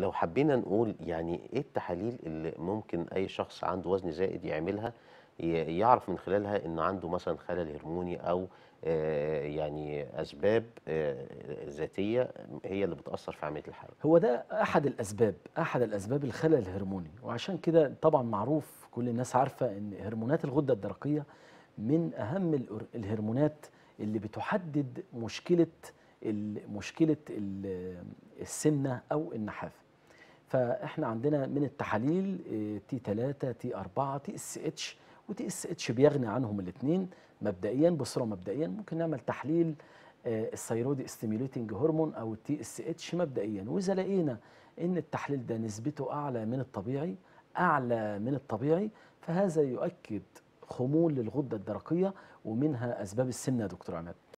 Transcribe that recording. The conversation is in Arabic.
لو حبينا نقول يعني ايه التحاليل اللي ممكن اي شخص عنده وزن زائد يعملها يعرف من خلالها ان عنده مثلا خلل هرموني او يعني اسباب ذاتيه هي اللي بتاثر في عمليه الحمل هو ده احد الاسباب احد الاسباب الخلل الهرموني وعشان كده طبعا معروف كل الناس عارفه ان هرمونات الغده الدرقيه من اهم الهرمونات اللي بتحدد مشكله مشكله السمنه او النحافه فاحنا عندنا من التحاليل تي 3 تي 4 تي اس اتش وتي اس اتش بيغني عنهم الاثنين مبدئيا بصوره مبدئيا ممكن نعمل تحليل الثيرويد ستيميوليتنج هرمون او التي اس اتش مبدئيا واذا لقينا ان التحليل ده نسبته اعلى من الطبيعي اعلى من الطبيعي فهذا يؤكد خمول للغده الدرقيه ومنها اسباب السمنه يا دكتور عماد